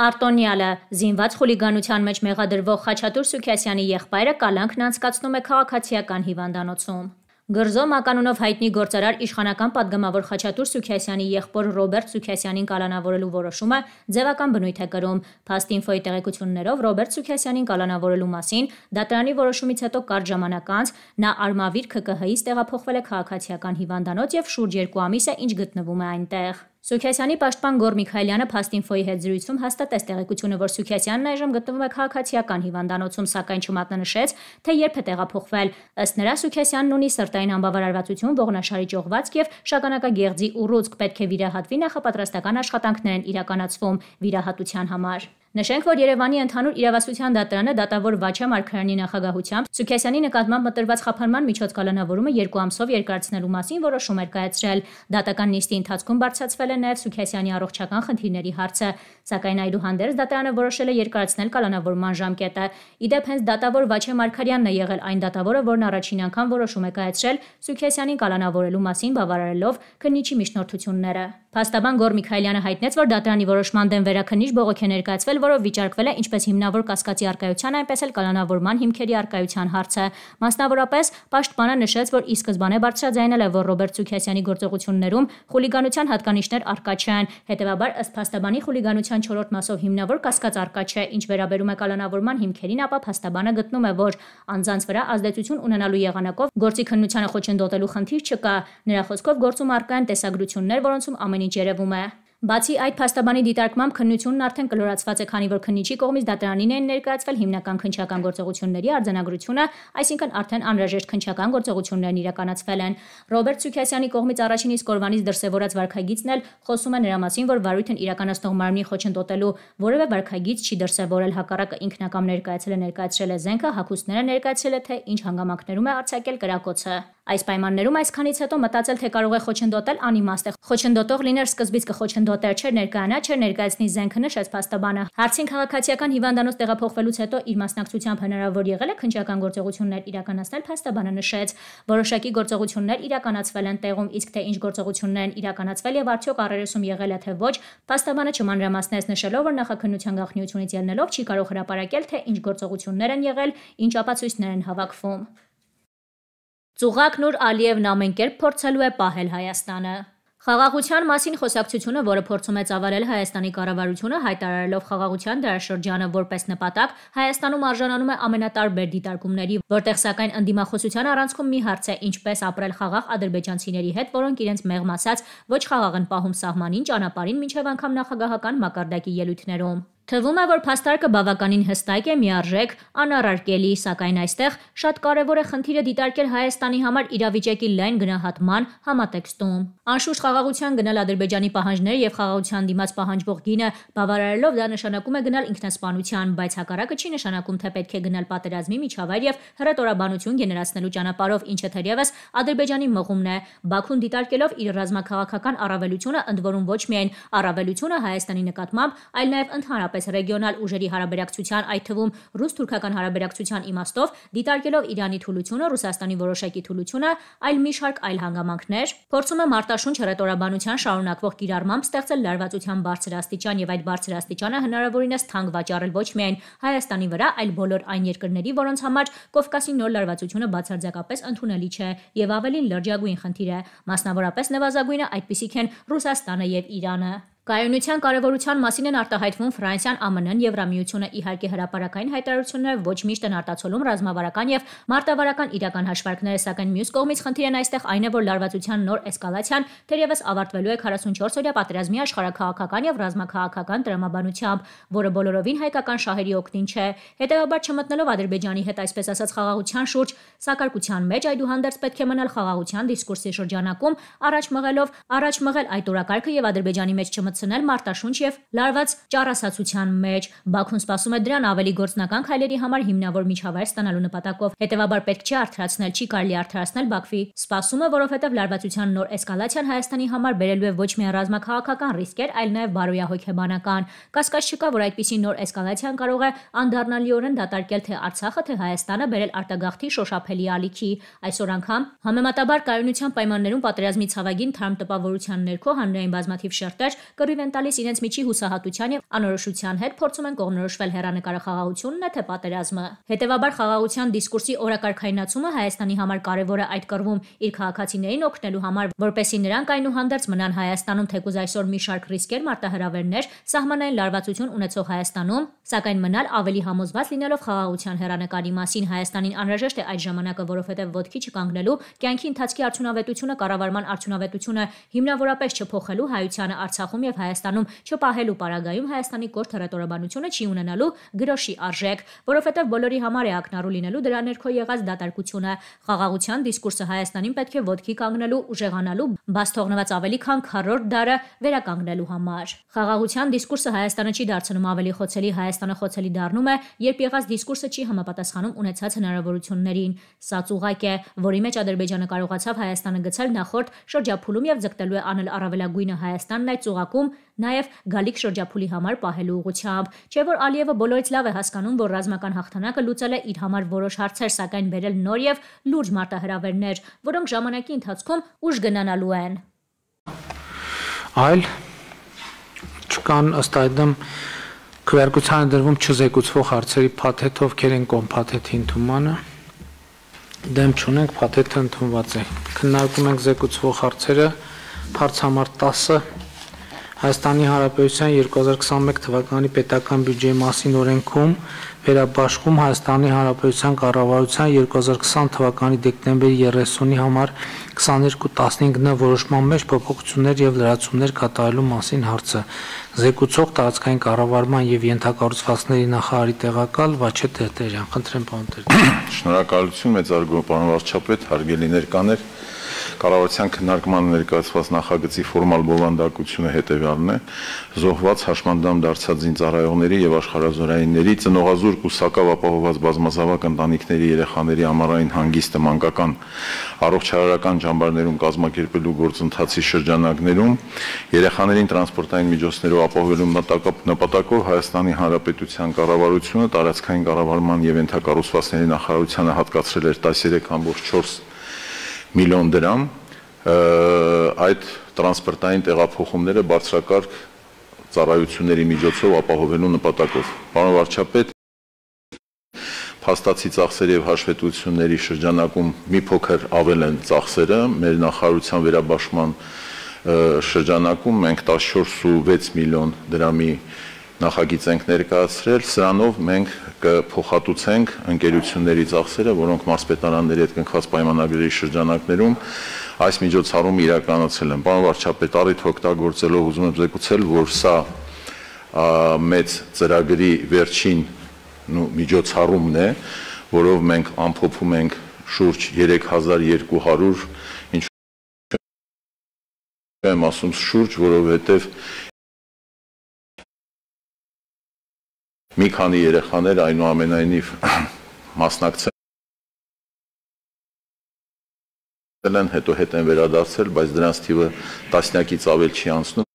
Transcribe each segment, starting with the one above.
Արտոնյալը զինված խուլիգանության մեջ մեղադրվող Խաչատուր Սուքյասյանի եղբայրը կալանքն անցկացնում է քաղաքացիական հիվանդանոցում։ Գրզո մականունով հայտնի գործարար իշխանական падգամավոր Խաչատուր Սուքյասյանի եղբոր Ռոբերտ Սուքյասյանին կալանավորելու որոշումը ձևական բնույթ է կրում։ Փաստինֆոյի տեղեկություններով Ռոբերտ Սուքյասյանին կալանավորելու մասին դատարանի որոշումից հետո կարճ ժամանակ անց նա արմավիր ՔԿՀ-ից տեղափոխվել է քաղաքացիական հիվանդանոց եւ շուրջ 2 ամիս է ինչ գտնվում է այնտեղ։ Սուքիասյանի պաշտպան Գոր Միքայելյանը Փաստինֆոյի հետ զրույցում հաստատեց տեղեկությունը, որ Սուքիասյանն այժմ գտնվում է քաղաքացիական հիվանդանոցում, սակայն չմատնանշեց, թե երբ է տեղափոխվել։ Ըստ նրա Սուքիասյանն ունի սրտային անբավարարվածություն, ողնաշարի ճողվածք եւ շագանակագեղձի ուռուցք, պետք է վիրահատվի նախապատրաստական աշխատանքներ են իրականացվում վիրահատության համար։ Նշենք, որ Երևանի ընդհանուր իրավասության դատարանը դատավոր Վաչե Մարկարյանի նախագահությամբ Սուքեսյանի նկատմամբ մտրված խափանման միջոց կալանավորումը 2 ամսով երկարացնելու մասին որոշում էր կայացրել։ Դատական նիստի ընթացքում բարձրացվել է նաև Սուքեսյանի առողջական խնդիրների հարցը, սակայն այդուհանդերձ դատարանը որոշել է երկարացնել կալանավորման ժամկետը։ Իդեպ հենց դատավոր Վաչե Մարկարյանն է եղել այն դատավորը, որն առաջին անգամ որոշում է կայացրել Սուքեսյանին կալանավորելու մասին բավարարելով քննիչի միջնորդությունները։ Փաստաբան Գոր Միքայելյանը հայտնեց, որ դատարանի որոշման դեմ վերաքննիչ բողոք է ներկայացվել մոդել, որով վիճարկվել է ինչպես հիմնավոր կասկածի արկայության, այնպես էլ կալանավորման հիմքերի արկայության հարցը։ Մասնավորապես, պաշտպանը նշեց, որ ի սկզբանե բարձրաձայնել է, որ Ռոբերտ Սուքիասյանի գործողություններում խուլիգանության հատկանիշներ արկա չեն, հետևաբար ըստ փաստաբանի խուլիգանության 4-րդ մասով հիմնավոր կասկած արկա չէ, ինչ վերաբերում է կալանավորման հիմքերին, ապա փաստաբանը գտնում է, որ անձանց վրա ազդեցություն ունենալու եղանակով գործի քննությանը խոչընդոտելու խնդիր չկա։ Նրա խոսքով գործում արկա են տեսագրություններ, որոնցում ամեն ինչ երևում է։ Բացի այդ, փաստաբանի դիտարկմամբ քննությունն արդեն կլորացված է, քանի որ քննիչի կողմից դատարանին են ներկայացվել հիմնական քնչական գործողությունների արձանագրությունը, այսինքն արդեն անհրաժեշտ քնչական գործողություններն իրականացվել են։ Ռոբերտ Սյուքյասյանի կողմից առաջին իսկ օրվանից դրսևորած վարկագիծն էլ խոսում է նրա մասին, որ վարույթն իրականացնող մարմնի խոչընդոտելու որևէ վարկագիծ չի դրսևորել, հակառակը ինքնակամ ներկայացել է ներկայացրել է զենքը, հակոստները ներկայացրել է թե ինչ հանգամանքներում է արցակել կրակոցը։ Այս պայմաններում այսքանից հետո մտածել թե կարող է խոչընդոտել անիմաստ է։ Խոչընդոտող լիներ սկզբից կխոչընդոտեր չէր ներկայանա, չէր ներկայացնի զենքը նշեց փաստաբանը։ Հարցին քաղաքացիական հիվանդանոց տեղափոխվելուց հետո իր մասնակցությամբ հնարավոր եղել է քննչական գործողություններ իրականացնել փաստաբանը նշեց։ Որոշակի գործողություններ իրականացվել են տեղում, իսկ թե ինչ գործողություններ են իրականացվել եւ արդյոք առերեսում եղել է թե ոչ, փաստաբանը չմանրամասնեց նշելով, որ նախաքննության գաղտնիությունից ելնելով չի կարող հրապարակել թե ինչ գործողություններ են եղել, ինչ ապացույցներ են հավաքվում։ Ծուղակ Նուր Ալիևն ամենքերբ փորձելու է պահել Հայաստանը։ Խաղաղության մասին խոսակցությունը, որը փորձում է ծավալել Հայաստանի կառավարությունը, հայտարարելով խաղաղության դարաշրջանը որպես նպատակ, Հայաստանում արժանանում է ամենատարբեր դիտարկումների, որտեղ սակայն ընդդիմախոսության առանցքում մի հարց է, ինչպես ապրել խաղաղ ադրբեջանցիների հետ, որոնք իրենց մեղմ ասած ոչ խաղաղ են պահում սահմանին ճանապարհին, ոչ անգամ նախագահական մակարդակի ելույթներում։ Թվում է, որ փաստարկը բավականին հստակ է, միարժեք, անառարկելի, սակայն այստեղ շատ կարևոր է խնդիրը դիտարկել Հայաստանի համար իրավիճակի լայն գնահատման համատեքստում։ Անշուշտ խաղաղության գնալ Ադրբեջանի պահանջները եւ խաղաղության դիմաց պահանջող գինը բավարարելով դա նշանակում է գնալ ինքնասպանության, բայց հակառակը չի նշանակում, թե պետք է գնալ պատերազմի միջավայր եւ հրետորաբանություն գեներացնելու ճանապարհով, ինչը թերևս Ադրբեջանի մղումն է։ Բաքուն դիտարկելով իր ռազմաքաղաքական առավելությունը, ընդ որում ոչ միայն առավելությունը Հայաստանի նկատմամբ, այլ նաեւ ընդհանրապես հատկապես ռեգիոնալ ուժերի հարաբերակցության, այդ թվում ռուս-թուրքական հարաբերակցության իմաստով, դիտարկելով Իրանի թուլությունը, Ռուսաստանի որոշակի թուլությունը, այլ մի շարք այլ հանգամանքներ, փորձում է մարտաշունչ հռետորաբանության շարունակվող կիրառմամբ ստեղծել լարվածության բարձր աստիճան եւ այդ բարձր աստիճանը հնարավորինս թանկ վաճառել ոչ միայն Հայաստանի վրա, այլ բոլոր այն երկրների, որոնց համար Կովկասի նոր լարվածությունը բացարձակապես ընդունելի չէ եւ ավելին լրջագույն խնդիր է, մասնավորապես նվազագույնը այդպիսիք են Ռուսաստանը եւ Իրանը։ Կայունության կարևորության մասին են արտահայտվում Ֆրանսիան, ԱՄՆ-ն, Եվրամիությունը իհարկե հրաապարական հայտարարությունները ոչ միշտ են արտացոլում ռազմավարական եւ մարտավարական իրական հաշվարկները, սակայն մյուս կողմից խնդիրն այստեղ այն է, որ լարվածության նոր էսկալացիան թերևս ավարտվելու է 44-օրյա պատերազմի աշխարհակաղակական եւ ռազմաքաղաքական դրամաբանությամբ, որը բոլորովին հայկական շահերի օգտին չէ։ Հետևաբար չմտնելով Ադրբեջանի հետ այսպես ասած խաղաղության շուրջ սակարկության մեջ, այդուհանդերձ պետք է մնալ խաղաղության դիսկուրսի շրջանակում, առաջ մղելով, առաջ մղել այդ օրակարգը եւ Ադրբեջանի մեջ չմտ կանգնեցնել Մարտաշունչ եւ լարված ճարասացության մեջ։ Բաքուն սպասում է դրան ավելի գործնական քայլերի համար հիմնավոր միջավայր ստանալու նպատակով։ Հետևաբար պետք չէ արդարացնել, չի կարելի արդարացնել Բաքվի սպասումը, որովհետեւ լարվածության նոր էսկալացիան Հայաստանի համար բերելու է ոչ միայն ռազմաքաղաքական ռիսկեր, այլ նաեւ բարոյահոգեբանական։ Կասկած չկա, որ այդպիսի նոր էսկալացիան կարող է անդառնալիորեն դատարկել թե Արցախը, թե Հայաստանը բերել արտագաղթի շոշափելի ալիքի։ Այսօր անգամ համեմատաբար կայունության պայմաններում պատերազմի ցավագին թարմ տպավորության ներքո հանրային բազմաթիվ շերտեր կր թույլտվիվ են տալիս իրենց միջի հուսահատության եւ անորոշության հետ փորձում են կողմնորոշվել հերանեկարախաղաղությունն է թե պատերազմը։ Հետևաբար խաղաղության դիսկուրսի օրակարգայնացումը Հայաստանի համար կարևոր է այդ կռվում իր քաղաքացիներին օգնելու համար, որպեսզի նրանք այնուհանդերձ մնան Հայաստանում թեկուզ այսօր մի շարք ռիսկեր, մարտահրավերներ, սահմանային լարվածություն ունեցող Հայաստանում, սակայն մնալ ավելի համոզված լինելով խաղաղության հերանեկարի մասին Հայաստանին անհրաժեշտ է այդ ժամանակը, որովհետև ոդքի չկանգնելու, կյանքի ընթացքի արդյունավետությունը, կառավարման արդյունավետությունը հիմնավորապես չփոխելու հայությանը Արցախում եւ Հայաստանում չպահելու պարագայում Հայաստանի կոր թերատորաբանությունը չի ունենալու գրոշի արժեք, որովհետեւ բոլորի համար է ակնառու լինելու դրա ներքո եղած դատարկությունը։ Խաղաղության դիսկուրսը Հայաստանին պետք է ոտքի կանգնելու, ուժեղանալու, բաց թողնված ավելի քան 40 դարը վերականգնելու համար։ Խաղաղության դիսկուրսը Հայաստանը չի դարձնում ավելի խոցելի, Հայաստանը խոցելի դառնում է, երբ եղած դիսկուրսը չի համապատասխանում ունեցած հնարավորություններին։ Սա ծուղակ է, որի մեջ Ադրբեջանը կարողացավ Հայաստանը գցել նախորդ շրջափուլում եւ ձգտելու է անել առավելագույնը Հայաստանն այդ ծուղակում բանակում, նաև գալիք շրջափուլի համար պահելու ուղությամբ։ Չէ որ Ալիևը բոլորից լավ է հասկանում, որ ռազմական հաղթանակը լուծել է իր համար որոշ հարցեր, սակայն վերել նոր եւ լուրջ մարտահրավերներ, որոնք ժամանակի ընթացքում ուժ գնանալու են։ Այլ չկան ըստ այդմ քվեարկության դրվում չզեկուցվող հարցերի փաթեթ ովքեր են կոմփաթեթի ընդունմանը դեմ չունենք փաթեթը ընդունված է քննարկում ենք զեկուցվող հարցերը հարց համար 10 Հայաստանի Հանրապետության 2021 թվականի պետական բյուջեի մասին օրենքում վերաբաշխում Հայաստանի Հանրապետության կառավարության 2020 թվականի դեկտեմբերի 30-ի համար 22:15-ն որոշման մեջ փոփոխություններ եւ լրացումներ կատարելու մասին հարցը զեկուցող տարածքային կառավարման եւ ենթակառուցվածքների նախարարի տեղակալ Վաչե Տերտերյան։ Խնդրեմ, պարոն Տերտերյան։ Շնորհակալություն մեծարգո պարոն վարչապետ, հարգելի ներկաներ։ Կառավարության քննարկման ներկայացված նախագծի ֆորմալ բովանդակությունը հետևյալն է. զոհված հաշմանդամ դարձած զինծառայողների եւ աշխարհազորայինների ծնողազուրկ ու սակավ ապահովված բազմազավակ ընտանիքների երեխաների ամառային հանգիստը մանկական առողջարարական ճամբարներում կազմակերպելու գործընթացի շրջանակներում երեխաներին տրանսպորտային միջոցներով ապահովելու նպատակով Հայաստանի Հանրապետության կառավարությունը տարածքային կառավարման եւ ենթակառուցվածքների նախարարությանը հատկացրել էր 13.4 միլիոն դրամ այդ տրանսպորտային տեղափոխումները բարձրակարգ ծառայությունների միջոցով ապահովելու նպատակով։ Պարոն վարչապետ, փաստացի ծախսերի եւ հաշվետվությունների շրջանակում մի փոքր ավել են ծախսերը մեր նախարարության վերաբաշխման շրջանակում մենք 14.6 միլիոն դրամի նախագիծ ենք ներկայացրել սրանով մենք կփոխհատուցենք ընկերությունների ծախսերը, որոնք մարզպետարանների հետ կնքված պայմանագրերի շրջանակներում այս միջոցառումը իրականացել են։ Պարոն վարչապետ, առիթ օգտագործելով ուզում եմ զեկուցել, որ սա մեծ ծրագրի վերջին նու միջոցառումն է, որով մենք ամփոփում ենք շուրջ 3200 ինչ եմ ասում շուրջ, որովհետև Մի քանի երեխաներ այնուամենայնիվ մասնակցել են, հետո հետ են վերադարձել, բայց դրանց թիվը տասնյակից ավել չի անցնում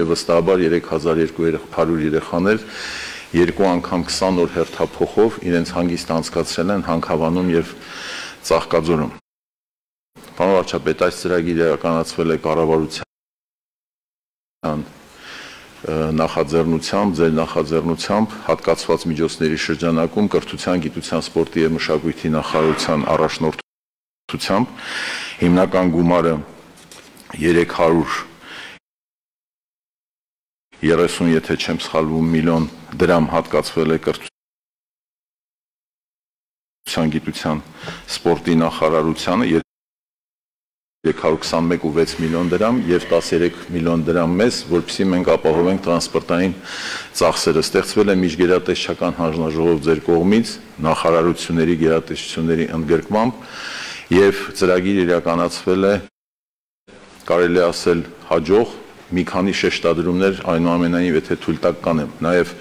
և վստահաբար 3200 երեխաներ երկու անգամ 20 օր հերթափոխով իրենց հանգիստ անցկացրել են հանքավանում եւ ծաղկաձորում։ Պարոն վարչապետ, այս ծրագիրը իրականացվել է կառավարության նախաձեռնությամբ, ձեր նախաձեռնությամբ հատկացված միջոցների շրջանակում կրթության, գիտության, սպորտի եւ մշակույթի նախարարության առաջնորդությամբ հիմնական գումարը 300 30, եթե չեմ սխալվում, միլիոն դրամ հատկացվել է կրթության գիտության սպորտի նախարարությանը 321.6 միլիոն դրամ եւ 13 միլիոն դրամ մեզ, որպեսզի մենք ապահովենք տրանսպորտային ծախսերը։ Ստեղծվել է միջգերատեսչական հանձնաժողով ձեր կողմից, նախարարությունների գերատեսչությունների ընդգրկմամբ եւ ծրագիր իրականացվել է կարելի ասել հաջող մի քանի շեշտադրումներ այնուամենայնիվ եթե թույլ տակ կանեմ նաև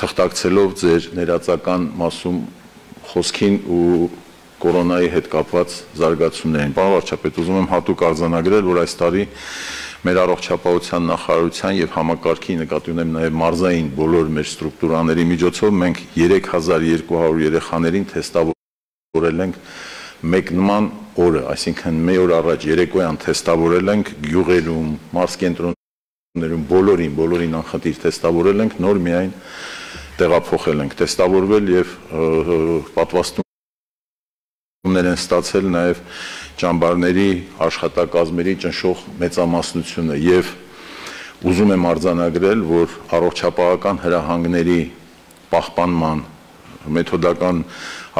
թղթակցելով ձեր ներածական մասում խոսքին ու կորոնայի հետ կապված զարգացումներին։ Պարոն վարչապետ, ուզում եմ հատուկ արձանագրել, որ այս տարի մեր առողջապահության նախարարության եւ համակարգի նկատի ունեմ նաեւ մարզային բոլոր մեր ստրուկտուրաների միջոցով մենք 3200 երեխաներին թեստավորել ենք մեկնման օրը, այսինքն մի օր առաջ երեկոյան թեստավորել ենք գյուղերում, մարզկենտրոններում բոլորին, բոլորին անխտիր թեստավորել ենք, նոր միայն տեղափոխել ենք, տեստավորվել եւ պատվաստում ներ են ստացել նաև ճամբարների աշխատակազմերի ճնշող մեծամասնությունը եւ ուզում եմ արձանագրել, որ առողջապահական հրահանգների պահպանման մեթոդական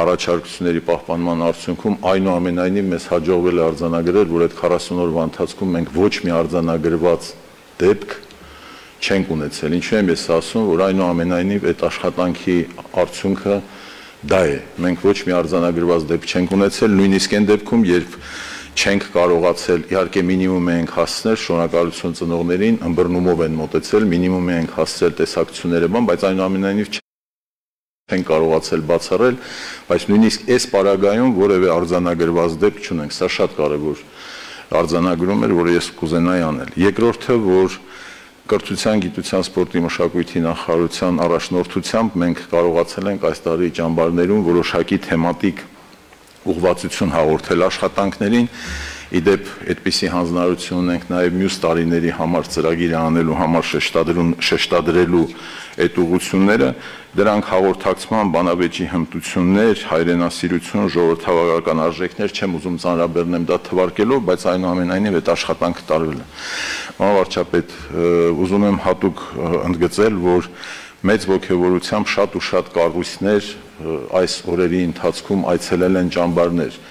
առաջարկությունների պահպանման արդյունքում այնուամենայնիվ մեզ հաջողվել է արձանագրել, որ այդ 40 օրվա ընթացքում մենք ոչ մի արձանագրված դեպք չենք ունեցել։ Ինչու եմ ես ասում, որ այնուամենայնիվ այդ աշխատանքի արդյունքը այն Դա է, մենք ոչ մի արձանագրված դեպք չենք ունեցել, նույնիսկ այն դեպքում, երբ չենք կարողացել, իհարկե մինիմում ենք հասցնել շնորհակալություն ծնողներին, ըմբռնումով են մտածել, մինիմում ենք հասցել տեսակցությունները բան, բայց այնուամենայնիվ չենք կարողացել բացառել, բայց նույնիսկ այս պարագայում որևէ արձանագրված դեպք չունենք, սա շատ կարևոր արձանագրում էր, որ ես կուզենայի անել։ Երկրորդը, որ կրթության, գիտության, սպորտի մշակույթի նախարարության առաջնորդությամբ մենք կարողացել ենք այս տարի ճամբարներում որոշակի թեմատիկ ուղղվածություն հաղորդել աշխատանքներին, Իդեպ այդպիսի հանձնարարություն ենք նաև մյուս տարիների համար ծրագիրը անելու համար շեշտադրում շեշտադրելու այդ ուղությունները, դրանք հաղորդակցման բանավեճի հմտություններ, հայրենասիրություն, ժողովրդավարական արժեքներ, չեմ ուզում ծանրաբեռնեմ դա թվարկելով, բայց այնուամենայնիվ այդ աշխատանքը տարվել է։ Համավարչապետ, ուզում եմ հատուկ ընդգծել, որ մեծ ողջավորությամբ շատ ու շատ կառույցներ այս օրերի ընթացքում այցելել են ճամբարներ։